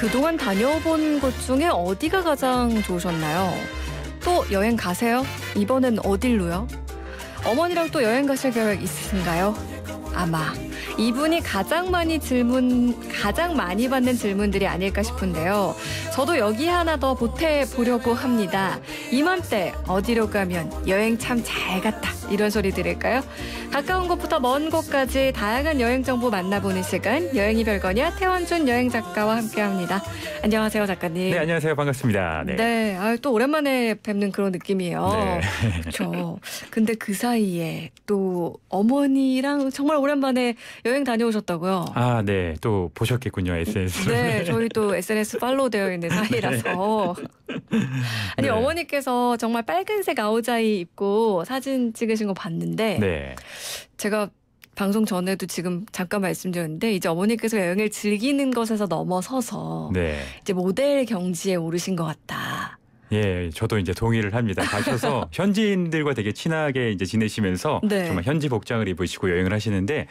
그동안 다녀본 곳 중에 어디가 가장 좋으셨나요? 또 여행 가세요? 이번엔 어딜로요? 어머니랑 또 여행 가실 계획 있으신가요? 아마 이분이 가장 많이 질문 가장 많이 받는 질문들이 아닐까 싶은데요. 저도 여기 하나 더 보태 보려고 합니다. 이맘때 어디로 가면 여행 참 잘 갔다. 이런 소리 들을까요? 가까운 곳부터 먼 곳까지 다양한 여행 정보 만나보는 시간 여행이 별거냐 태원준 여행 작가와 함께합니다. 안녕하세요 작가님. 네 안녕하세요 반갑습니다. 네, 네 아, 또 오랜만에 뵙는 그런 느낌이에요. 네. 그렇죠. 근데 그 사이에 또 어머니랑 정말 오랜만에 여행 다녀오셨다고요? 아 네 또 보셨겠군요 SNS로. 네 저희 또 SNS 팔로우 되어 있는 네. 사이라서. 아니 네. 어머니께서 정말 빨간색 아우자이 입고 사진 찍으. 보내신 거 봤는데 네. 제가 방송 전에도 지금 잠깐 말씀드렸는데 이제 어머니께서 여행을 즐기는 것에서 넘어서서 네. 이제 모델 경지에 오르신 것 같다. 예, 저도 이제 동의를 합니다. 가셔서 현지인들과 되게 친하게 이제 지내시면서 네. 정말 현지 복장을 입으시고 여행을 하시는데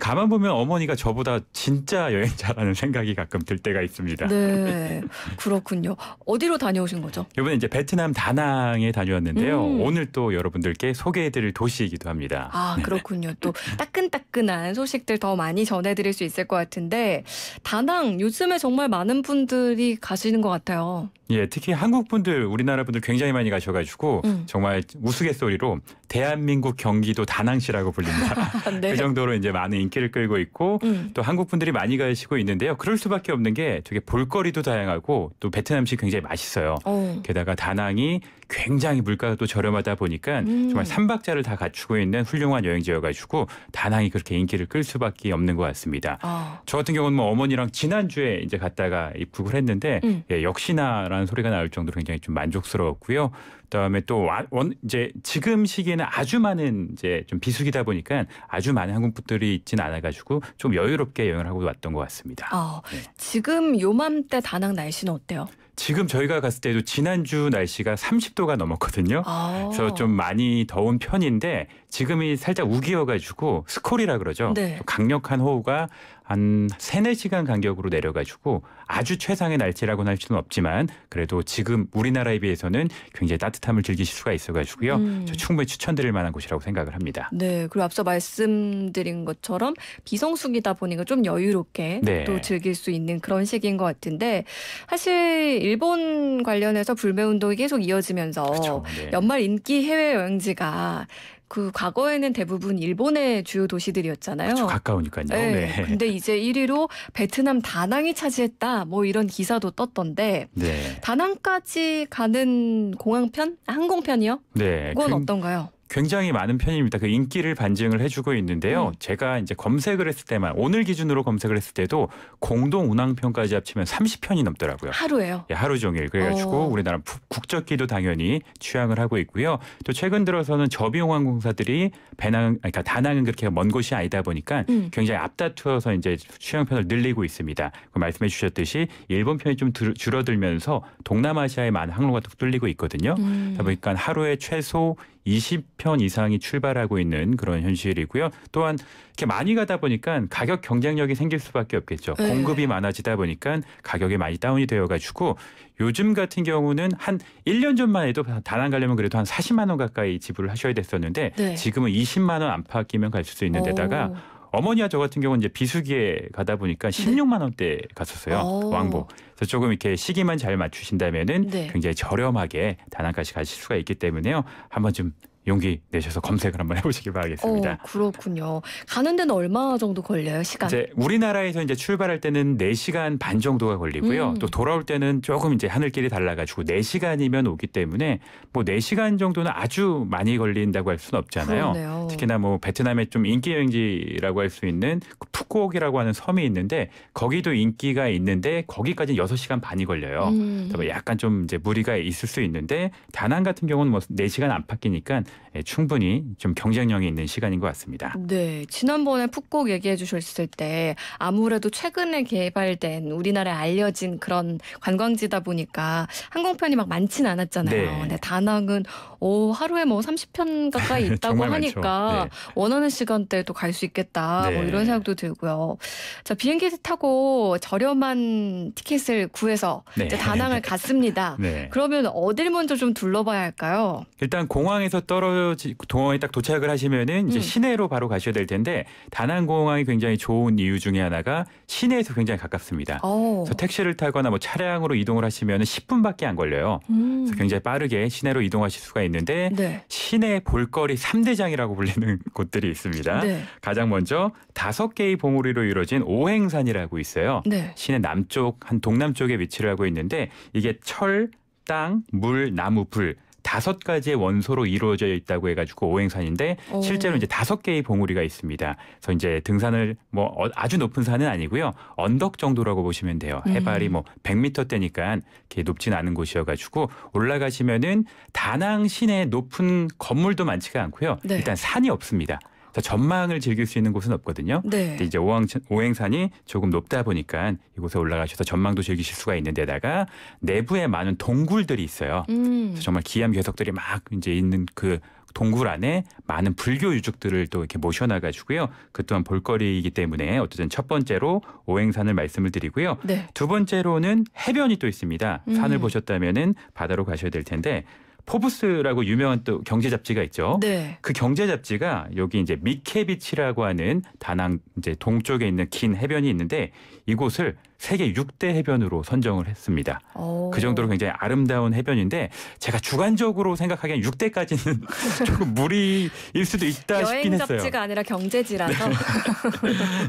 가만 보면 어머니가 저보다 진짜 여행자라는 생각이 가끔 들 때가 있습니다. 네, 그렇군요. 어디로 다녀오신 거죠? 이번에 이제 베트남 다낭에 다녀왔는데요. 음. 오늘 또 여러분들께 소개해드릴 도시이기도 합니다. 아, 네. 그렇군요. 또 따끈따끈한 소식들 더 많이 전해드릴 수 있을 것 같은데 다낭 요즘에 정말 많은 분들이 가시는 것 같아요. 예, 특히 한국 분들 우리나라 분들 굉장히 많이 가셔가지고 음. 정말 우스갯소리로 대한민국 경기도 다낭시라고 불린다 네. 그 정도로 이제 많은 인기를 끌고 있고 음. 또 한국 분들이 많이 가시고 있는데요. 그럴 수밖에 없는 게 되게 볼거리도 다양하고 또 베트남식 굉장히 맛있어요. 오. 어. 게다가 다낭이 굉장히 물가도 저렴하다 보니까 음. 정말 삼박자를 다 갖추고 있는 훌륭한 여행지여가지고 다낭이 그렇게 인기를 끌 수밖에 없는 것 같습니다. 아. 저 같은 경우는 뭐 어머니랑 지난주에 이제 갔다가 입국을 했는데 음. 예, 역시나라는 소리가 나올 정도로 굉장히 좀 만족스러웠고요. 그다음에 또 원, 이제 지금 시기에는 아주 많은 이제 좀 비수기다 보니까 아주 많은 항공편들이 있진 않아가지고 좀 여유롭게 여행을 하고 왔던 것 같습니다. 어, 네. 지금 요맘때 다낭 날씨는 어때요? 지금 저희가 갔을 때도 지난주 날씨가 30도가 넘었거든요. 아. 그래서 좀 많이 더운 편인데 지금이 살짝 우기여가지고 스콜이라 그러죠. 네. 강력한 호우가 한 3, 4시간 간격으로 내려가지고 아주 최상의 날씨라고는 할 수는 없지만 그래도 지금 우리나라에 비해서는 굉장히 따뜻함을 즐기실 수가 있어가지고요. 음. 저 충분히 추천드릴 만한 곳이라고 생각을 합니다. 네, 그리고 앞서 말씀드린 것처럼 비성수기다 보니까 좀 여유롭게 네. 또 즐길 수 있는 그런 시기인 것 같은데 사실 일본 관련해서 불매운동이 계속 이어지면서 그쵸, 그렇죠. 네. 연말 인기 해외여행지가 그 과거에는 대부분 일본의 주요 도시들이었잖아요. 그쵸, 그렇죠. 가까우니까요. 네. 네. 근데 이제 1위로 베트남 다낭이 차지했다. 뭐 이런 기사도 떴던데 네. 다낭까지 가는 공항편, 항공편이요? 네. 그건 그... 어떤가요? 굉장히 많은 편입니다. 그 인기를 반증을 해주고 있는데요. 음. 제가 이제 검색을 했을 때만 오늘 기준으로 검색을 했을 때도 공동 운항편까지 합치면 30편이 넘더라고요. 하루에요? 예, 하루 종일. 그래가지고 오. 어. 우리나라 국적기도 당연히 취향을 하고 있고요. 또 최근 들어서는 저비용 항공사들이 배낭, 그러니까 다낭은 그렇게 먼 곳이 아니다 보니까 음. 굉장히 앞다투어서 이제 취향편을 늘리고 있습니다. 그 말씀해 주셨듯이 일본 편이 좀 들, 줄어들면서 동남아시아에 많은 항로가 뚫리고 있거든요. 음. 그러니까 하루에 최소 20편 이상이 출발하고 있는 그런 현실이고요. 또한 이렇게 많이 가다 보니까 가격 경쟁력이 생길 수밖에 없겠죠. 네. 공급이 많아지다 보니까 가격이 많이 다운이 되어가지고 요즘 같은 경우는 한 1년 전만 해도 단낭 가려면 그래도 한 40만 원 가까이 지불을 하셔야 됐었는데 네. 지금은 20만 원 안팎이면 갈 수 있는 데다가 오. 어머니와 저 같은 경우는 이제 비수기에 가다 보니까 16만 원대 갔었어요. 오. 어. 그 왕복. 그래서 조금 이렇게 시기만 잘 맞추신다면은 네. 굉장히 저렴하게 다낭까지 가실 수가 있기 때문에요. 한번 좀 용기 내셔서 검색을 한번 해보시길 바라겠습니다. 어, 그렇군요. 가는 데는 얼마 정도 걸려요 시간? 이제 우리나라에서 이제 출발할 때는 4시간 반 정도가 걸리고요. 음. 또 돌아올 때는 조금 이제 하늘길이 달라가지고 4시간이면 오기 때문에 뭐 4시간 정도는 아주 많이 걸린다고 할 수는 없잖아요. 그러네요. 특히나 뭐 베트남의 좀 인기 여행지라고 할 수 있는 그 푸꾸옥이라고 하는 섬이 있는데 거기도 인기가 있는데 거기까지는 6시간 반이 걸려요. 음. 약간 좀 이제 무리가 있을 수 있는데 다낭 같은 경우는 뭐 4시간 안팎이니까 예, 충분히 좀 경쟁력이 있는 시간인 것 같습니다. 네, 지난번에 푹꼭 얘기해 주셨을 때 아무래도 최근에 개발된 우리나라에 알려진 그런 관광지다 보니까 항공편이 막 많진 않았잖아요. 네. 근 다낭은 오, 어, 하루에 뭐 30편 가까이 있다고 하니까 네. 원하는 시간대에도 갈수 있겠다. 뭐 네. 뭐 이런 생각도 들고요. 자, 비행기 타고 저렴한 티켓을 구해서 네. 이제 다낭을 갔습니다. 네. 그러면 어딜 먼저 좀 둘러봐야 할까요? 일단 공항에서 떠 떨어지 동원이딱 도착을 하시면은 이제 음. 시내로 바로 가셔야 될 텐데 다낭 공항이 굉장히 좋은 이유 중에 하나가 시내에서 굉장히 가깝습니다. 오. 어. 그래서 택시를 타거나 뭐 차량으로 이동을 하시면은 10분밖에 안 걸려요. 음. 그래서 굉장히 빠르게 시내로 이동하실 수가 있는데 네. 시내 볼거리 3대장이라고 불리는 곳들이 있습니다. 네. 가장 먼저 다섯 개의 봉우리로 이루어진 오행산이라고 있어요. 네. 시내 남쪽 한 동남쪽에 위치를 하고 있는데 이게 철, 땅, 물, 나무, 불 다섯 가지의 원소로 이루어져 있다고 해가지고 오행산인데 오. 실제로 이제 다섯 개의 봉우리가 있습니다. 그래서 이제 등산을 뭐 어, 아주 높은 산은 아니고요 언덕 정도라고 보시면 돼요. 음. 해발이 음. 뭐 100m대니까 이렇게 높진 않은 곳이어가지고 올라가시면은 다낭 시내 높은 건물도 많지가 않고요. 네. 일단 산이 없습니다. 그래서 전망을 즐길 수 있는 곳은 없거든요. 네. 근데 이제 오왕, 오행산이 조금 높다 보니까 이곳에 올라가셔서 전망도 즐기실 수가 있는데다가 내부에 많은 동굴들이 있어요. 음. 정말 기암 괴석들이 막 이제 있는 그 동굴 안에 많은 불교 유적들을 또 이렇게 모셔놔가지고요. 그 또한 볼거리이기 때문에 어쨌든 첫 번째로 오행산을 말씀을 드리고요. 네. 두 번째로는 해변이 또 있습니다. 산을 음. 보셨다면은 바다로 가셔야 될 텐데 포브스라고 유명한 또 경제 잡지가 있죠. 네. 그 경제 잡지가 여기 이제 미케비치라고 하는 다낭 이제 동쪽에 있는 긴 해변이 있는데 이곳을 세계 6대 해변으로 선정을 했습니다. 오. 어. 그 정도로 굉장히 아름다운 해변인데 제가 주관적으로 생각하기엔 6대까지는 조금 무리일 수도 있다 싶긴 했어요. 여행 지가 아니라 경제지라서.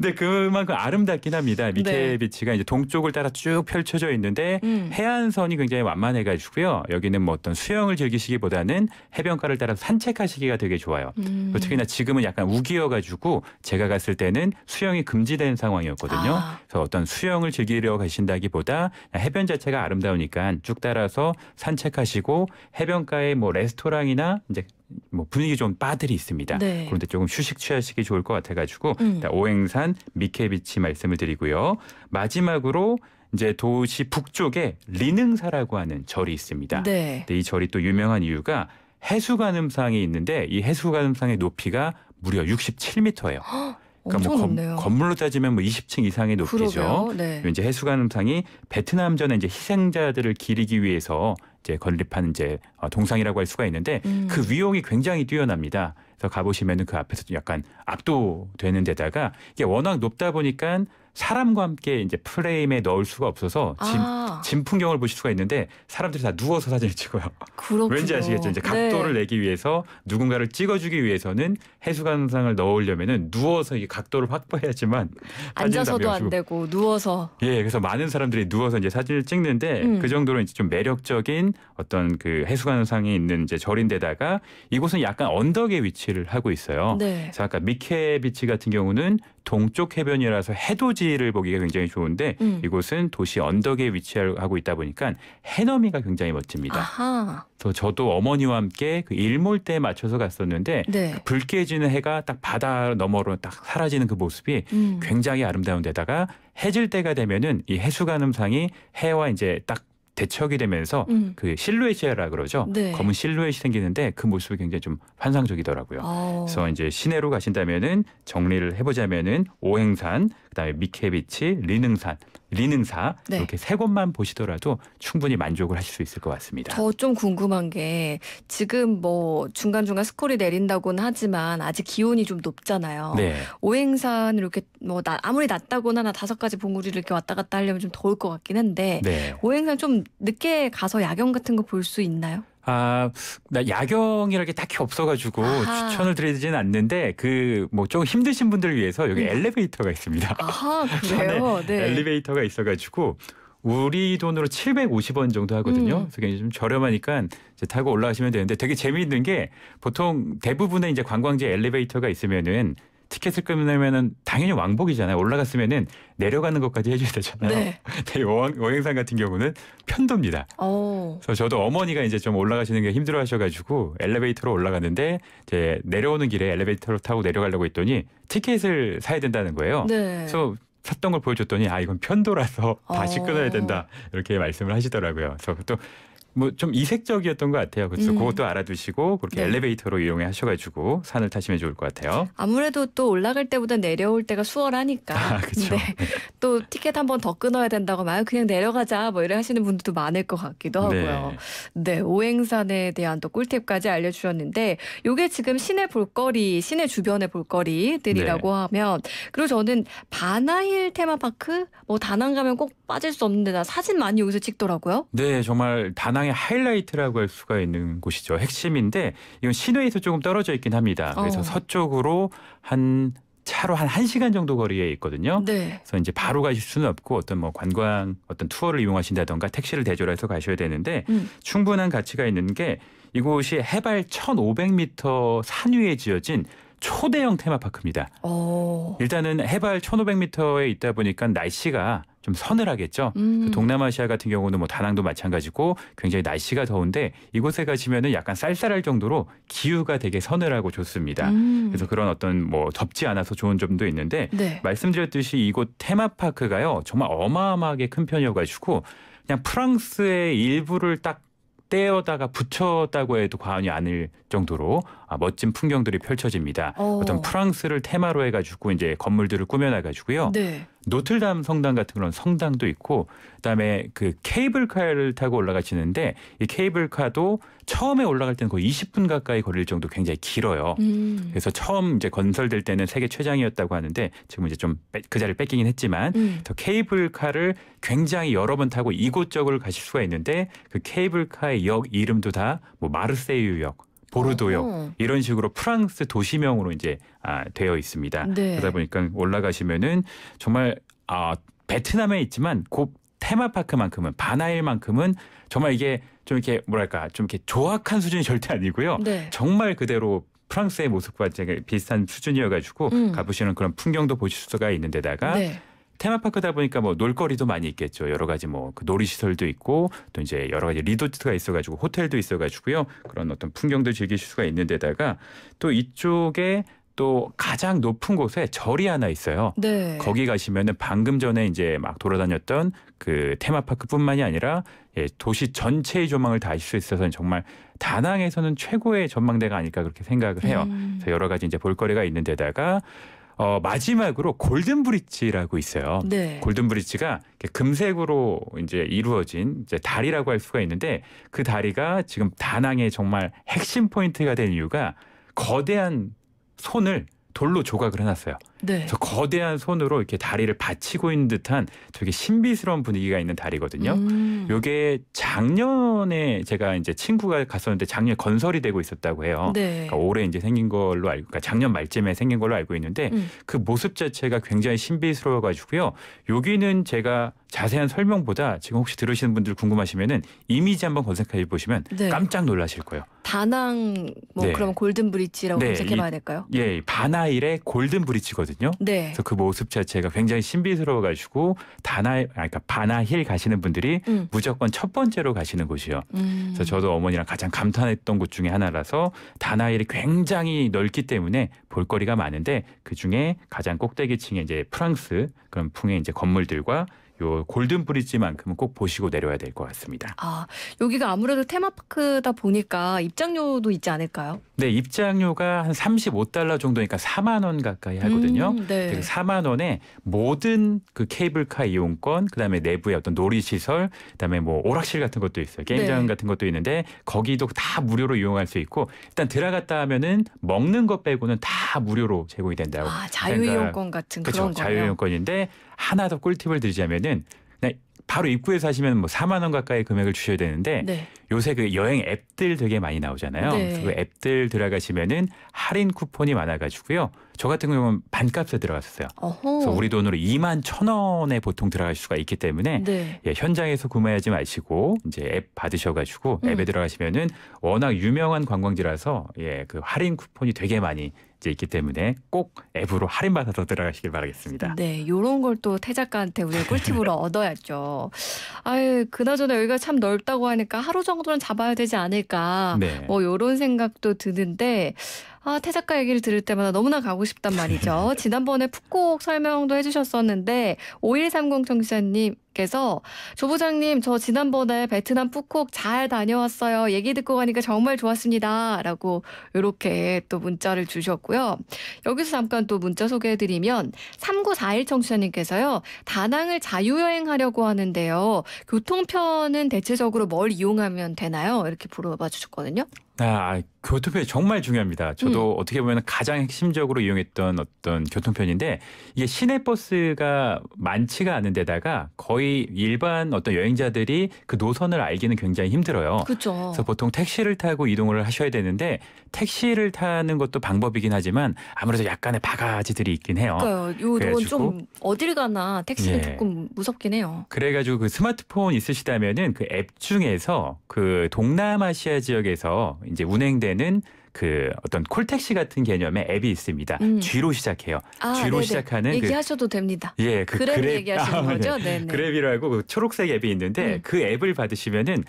네. 근 그만큼 아름답긴 합니다. 미케 네. 비치가 이제 동쪽을 따라 쭉 펼쳐져 있는데 음. 해안선이 굉장히 완만해가지고요. 여기는 뭐 어떤 수영을 즐기시기보다는 해변가를 따라 산책하시기가 되게 좋아요. 음. 특히나 지금은 약간 우기여가지고 제가 갔을 때는 수영이 금지된 상황이었거든요. 아. 그래서 어떤 수영을 즐기려 가신다기보다 해변 자체가 아름다우니까 쭉 따라서 산책하시고 해변가에 뭐 레스토랑이나 이제 뭐 분위기 좋은 바들이 있습니다. 네. 그런데 조금 휴식 취하시기 좋을 것 같아가지고 음. 오행산 미케비치 말씀을 드리고요. 마지막으로 이제 도시 북쪽에 리능사라고 하는 절이 있습니다. 네. 근데 이 절이 또 유명한 이유가 해수관음상이 있는데 이 해수관음상의 높이가 무려 67m예요. 그러니까 뭐 높네요. 건물로 따지면 뭐 20층 이상의 높이죠. 네. 이제 해수관음상이 베트남전에 이제 희생자들을 기리기 위해서 이제 건립한 이제 어, 동상이라고 할 수가 있는데 음. 그 위용이 굉장히 뛰어납니다. 그래서 가보시면은 그 앞에서 약간 압도되는 데다가 이게 워낙 높다 보니까 사람과 함께 이제 프레임에 넣을 수가 없어서 진, 아. 진 풍경을 보실 수가 있는데 사람들이 다 누워서 사진을 찍어요. 그렇군요. 왠지 아시겠죠? 이제 네. 각도를 네. 내기 위해서 누군가를 찍어주기 위해서는 해수관상을 넣으려면은 누워서 이 각도를 확보해야지만 앉아서도 안 되고 누워서 예 그래서 많은 사람들이 누워서 이제 사진을 찍는데 음. 그 정도로 이제 좀 매력적인 어떤 그 해수관상이 있는 이제 절인데다가 이곳은 약간 언덕에 위치를 하고 있어요. 네. 그래서 아까 미케 비치 같은 경우는 동쪽 해변이라서 해돋이를 보기가 굉장히 좋은데 음. 이곳은 도시 언덕에 위치하고 있다 보니까 해넘이가 굉장히 멋집니다. 아 저도 어머니와 함께 그 일몰 때에 맞춰서 갔었는데 네. 그 붉게 지는 해가 딱 바다 너머로 딱 사라지는 그 모습이 음. 굉장히 아름다운 데다가 해질 때가 되면은 이 해수관음상이 해와 이제 딱 대척이 되면서 음. 그 실루엣이라 그러죠. 네. 검은 실루엣이 생기는데 그 모습이 굉장히 좀 환상적이더라고요. 오. 아. 그래서 이제 시내로 가신다면은 정리를 해보자면은 오행산 그다음에 미케비치, 리능산, 리능사 네. 이렇게 세 곳만 보시더라도 충분히 만족을 하실 수 있을 것 같습니다. 저 좀 궁금한 게 지금 뭐 중간 중간 스콜이 내린다고는 하지만 아직 기온이 좀 높잖아요. 네. 오행산 이렇게 뭐 나, 아무리 낮다고나 나 다섯 가지 봉우리를 이렇게 왔다 갔다 하려면 좀 더울 것 같긴 한데 네. 오행산 좀 늦게 가서 야경 같은 거 볼 수 있나요? 아, 나야경이라게 딱히 없어가지고 아하. 추천을 드리지는 않는데 그뭐 조금 힘드신 분들을 위해서 여기 음. 엘리베이터가 있습니다. 아 그래요? 네. 엘리베이터가 있어가지고 우리 돈으로 750원 정도 하거든요. 음. 그래서 굉장히 좀 저렴하니까 이제 타고 올라가시면 되는데 되게 재미있는 게 보통 대부분의 이제 관광지 엘리베이터가 있으면은 티켓을 끊으면은 당연히 왕복이잖아요. 올라갔으면은 내려가는 것까지 해줘야 되잖아요. 네. 근 네, 원행산 같은 경우는 편도입니다. 오. 어. 그래서 저도 어머니가 이제 좀 올라가시는 게 힘들어하셔가지고 엘리베이터로 올라갔는데 이제 내려오는 길에 엘리베이터로 타고 내려가려고 했더니 티켓을 사야 된다는 거예요. 네. 그래서 샀던 걸 보여줬더니 아 이건 편도라서 어. 다시 끊어야 된다 이렇게 말씀을 하시더라고요. 그래서 또 뭐좀 이색적이었던 것 같아요. 그래서 음. 그것도 알아두시고 그렇게 네. 엘리베이터로 이용해 하셔가지고 산을 타시면 좋을 것 같아요. 아무래도 또 올라갈 때보다 내려올 때가 수월하니까. 아, 그렇죠. 네. 또 티켓 한 번 더 끊어야 된다고 말 그냥 내려가자 뭐 이래 하시는 분들도 많을 것 같기도 네. 하고요. 네. 네 오행산에 대한 또 꿀팁까지 알려주셨는데 요게 지금 시내 볼거리, 시내 주변의 볼거리들이라고 네. 하면 그리고 저는 바나힐 테마파크 뭐 다낭 가면 꼭 빠질 수 없는데 나 사진 많이 여기서 찍더라고요. 네 정말 다낭 일상의 하이라이트라고 할 수가 있는 곳이죠. 핵심인데 이건 시내에서 조금 떨어져 있긴 합니다. 그래서 어. 서쪽으로 한 차로 한 1시간 정도 거리에 있거든요. 네. 그래서 이제 바로 가실 수는 없고 어떤 뭐 관광 어떤 투어를 이용하신다던가 택시를 대조를 해서 가셔야 되는데 음. 충분한 가치가 있는 게 이곳이 해발 1,500m 산 위에 지어진 초대형 테마파크입니다. 오. 어. 일단은 해발 1,500m에 있다 보니까 날씨가 좀 서늘하겠죠. 음. 그 동남아시아 같은 경우는 뭐 다낭도 마찬가지고 굉장히 날씨가 더운데 이곳에 가시면은 약간 쌀쌀할 정도로 기후가 되게 서늘하고 좋습니다. 음. 그래서 그런 어떤 뭐 덥지 않아서 좋은 점도 있는데 네. 말씀드렸듯이 이곳 테마파크가요 정말 어마어마하게 큰 편이어가지고 그냥 프랑스의 일부를 딱 떼어다가 붙였다고 해도 과언이 아닐 정도로 아, 멋진 풍경들이 펼쳐집니다. 오. 어. 어떤 프랑스를 테마로 해가지고 이제 건물들을 꾸며놔가지고요. 네. 노틀담 성당 같은 그런 성당도 있고 그다음에 그 케이블카를 타고 올라가시는데 이 케이블카도 처음에 올라갈 때는 거의 20분 가까이 걸릴 정도 굉장히 길어요. 음. 그래서 처음 이제 건설될 때는 세계 최장이었다고 하는데 지금 이제 좀 그 자리를 뺏기긴 했지만 음. 더 케이블카를 굉장히 여러 번 타고 이곳저곳을 가실 수가 있는데 그 케이블카의 역 이름도 다 뭐 마르세유역, 보르도역 오. 어. 이런 식으로 프랑스 도시명으로 이제 아, 되어 있습니다. 네. 그러다 보니까 올라가시면은 정말 아 베트남에 있지만 곧 테마파크만큼은 바나일만큼은 정말 이게 좀 이렇게 뭐랄까 좀 이렇게 조악한 수준이 절대 아니고요. 네. 정말 그대로 프랑스의 모습과 비슷한 수준이어가지고 음. 가보시는 그런 풍경도 보실 수가 있는데다가 네. 테마파크다 보니까 뭐 놀거리도 많이 있겠죠. 여러 가지 뭐 그 놀이시설도 있고 또 이제 여러 가지 리조트가 있어가지고 호텔도 있어가지고요. 그런 어떤 풍경도 즐기실 수가 있는데다가 또 이쪽에 또 가장 높은 곳에 절이 하나 있어요. 네. 거기 가시면은 방금 전에 이제 막 돌아다녔던 그 테마파크뿐만이 아니라 예, 도시 전체의 조망을 다알수 있어서는 정말 다낭에서는 최고의 전망대가 아닐까 그렇게 생각을 해요. 음. 그래서 여러 가지 이제 볼거리가 있는데다가 어, 마지막으로 골든 브릿지라고 있어요. 네. 골든 브릿지가 금색으로 이제 이루어진 이제 다리라고 할 수가 있는데 그 다리가 지금 다낭의 정말 핵심 포인트가 된 이유가 거대한 손을 돌로 조각을 해놨어요. 네. 그래서 거대한 손으로 이렇게 다리를 받치고 있는 듯한 되게 신비스러운 분위기가 있는 다리거든요. 음. 요게 작년에 제가 이제 친구가 갔었는데 작년에 건설이 되고 있었다고 해요. 네. 그러니까 올해 이제 생긴 걸로 알고, 그러니까 작년 말쯤에 생긴 걸로 알고 있는데 음. 그 모습 자체가 굉장히 신비스러워 가지고요. 여기는 제가 자세한 설명보다 지금 혹시 들으시는 분들 궁금하시면은 이미지 한번 검색해 보시면 네. 깜짝 놀라실 거예요. 다낭 뭐 네. 그럼 골든 브릿지라고 네, 검색해 봐야 될까요? 예, 바나일의 골든 브릿지거든요. 있거든요. 네. 그래서 그 모습 자체가 굉장히 신비스러워가지고 다나 그러니까 바나힐 가시는 분들이 음. 무조건 첫 번째로 가시는 곳이요. 음. 그래서 저도 어머니랑 가장 감탄했던 곳 중에 하나라서 다나힐이 굉장히 넓기 때문에 볼거리가 많은데 그 중에 가장 꼭대기층에 이제 프랑스 그런 풍의 이제 건물들과 요 골든 브릿지만큼은 꼭 보시고 내려야 될 것 같습니다. 아, 여기가 아무래도 테마파크다 보니까 입장료도 있지 않을까요? 네, 입장료가 한 35달러 정도니까 4만 원 가까이 하거든요. 음, 네. 그래 4만 원에 모든 그 케이블카 이용권, 그다음에 내부의 어떤 놀이 시설, 그다음에 뭐 오락실 같은 것도 있어요. 게임장 네. 같은 것도 있는데 거기도 다 무료로 이용할 수 있고 일단 들어갔다 하면은 먹는 것 빼고는 다 무료로 제공이 된다고. 아, 자유 이용권 같은 그쵸, 그런 거요 자유 이용권인데 하나 더 꿀팁을 드리자면은 바로 입구에서 하시면 뭐 4만 원 가까이 금액을 주셔야 되는데 네. 요새 그 여행 앱들 되게 많이 나오잖아요. 네. 그 앱들 들어가시면은 할인 쿠폰이 많아가지고요. 저 같은 경우는 반값에 들어갔었어요. 어허. 그래서 우리 돈으로 2만 1천 원에 보통 들어갈 수가 있기 때문에 네. 예, 현장에서 구매하지 마시고 이제 앱 받으셔가지고 앱에 음. 들어가시면은 워낙 유명한 관광지라서 예, 그 할인 쿠폰이 되게 많이 이제 있기 때문에 꼭 앱으로 할인받아서 들어가시길 바라겠습니다. 네, 요런 걸 또 태작가한테 우리 꿀팁으로 얻어야죠. 아유, 그나저나 여기가 참 넓다고 하니까 하루 정도는 잡아야 되지 않을까. 네. 뭐 요런 생각도 드는데 아, 태작가 얘기를 들을 때마다 너무나 가고 싶단 말이죠. 지난번에 푹꼭 설명도 해주셨었는데 5130 청취자님 님께서 조부장님 저 지난번에 베트남 푸콕 잘 다녀왔어요. 얘기 듣고 가니까 정말 좋았습니다라고 이렇게 또 문자를 주셨고요. 여기서 잠깐 또 문자 소개해 드리면 3941 청취자님께서요. 다낭을 자유 여행하려고 하는데요. 교통편은 대체적으로 뭘 이용하면 되나요? 이렇게 물어봐 주셨거든요. 아, 아, 교통편이 정말 중요합니다. 저도 음. 어떻게 보면 가장 핵심적으로 이용했던 어떤 교통편인데 이게 시내 버스가 많지가 않은 데다가 거의 일반 어떤 여행자들이 그 노선을 알기는 굉장히 힘들어요. 그쵸. 그래서 보통 택시를 타고 이동을 하셔야 되는데 택시를 타는 것도 방법이긴 하지만 아무래도 약간의 바가지들이 있긴 해요. 그러니까요. 요건 좀 어딜 가나 택시는 예. 조금 무섭긴 해요. 그래가지고 그 스마트폰 있으시다면은 그 앱 중에서 그 동남아시아 지역에서 이제 운행되는 그 어떤 콜택시 같은 개념의 앱이 있습니다. 음. G로 시작해요. 아, 로네 시작하는 그 얘기하셔도 그, 됩니다. 예, 그 그랩, 그랩 얘기하시는 아, 거죠. 네. 그랩이라고 그 초록색 앱이 있는데 음. 그 앱을 받으시면은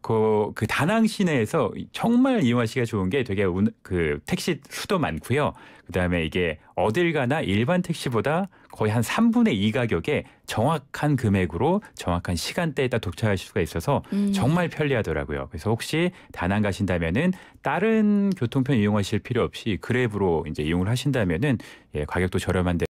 그, 그 다낭 시내에서 정말 이용하시기가 좋은 게 되게 운, 그 택시 수도 많고요. 그다음에 이게 어딜 가나 일반 택시보다 거의 한 3분의 2 가격에 정확한 금액으로 정확한 시간대에 다 도착할 수가 있어서 음. 정말 편리하더라고요. 그래서 혹시 다낭 가신다면은 다른 교통편 이용하실 필요 없이 그랩으로 이제 이용을 하신다면은 예, 가격도 저렴한데